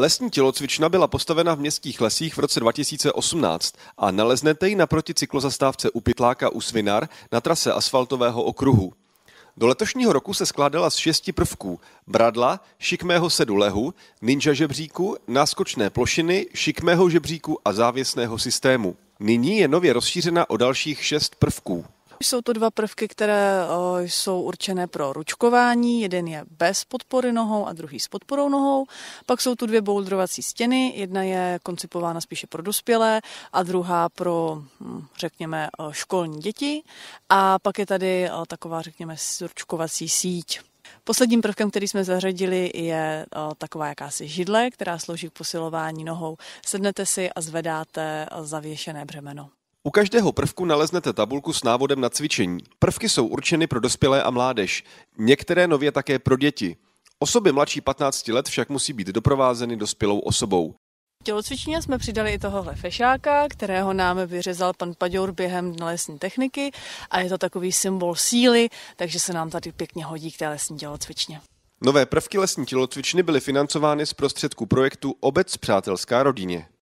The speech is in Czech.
Lesní tělocvična byla postavena v městských lesích v roce 2018 a naleznete ji naproti cyklozastávce u Pytláka u Svinar na trase asfaltového okruhu. Do letošního roku se skládala z šesti prvků. Bradla, šikmého sedu lehu, ninja žebříku, náskočné plošiny, šikmého žebříku a závěsného systému. Nyní je nově rozšířena o dalších šest prvků. Jsou to dva prvky, které jsou určené pro ručkování. Jeden je bez podpory nohou a druhý s podporou nohou. Pak jsou tu dvě bouldrovací stěny. Jedna je koncipována spíše pro dospělé a druhá pro, hm, řekněme, školní děti. A pak je tady taková, řekněme, ručkovací síť. Posledním prvkem, který jsme zařadili, je taková jakási židle, která slouží k posilování nohou. Sednete si a zvedáte zavěšené břemeno. U každého prvku naleznete tabulku s návodem na cvičení. Prvky jsou určeny pro dospělé a mládež, některé nově také pro děti. Osoby mladší 15 let však musí být doprovázeny dospělou osobou. Tělocvičně jsme přidali i tohohle fešáka, kterého nám vyřezal pan Paďour během lesní techniky a je to takový symbol síly, takže se nám tady pěkně hodí k té lesní tělocvičně. Nové prvky lesní tělocvičny byly financovány z prostředků projektu Obec přátelská rodině.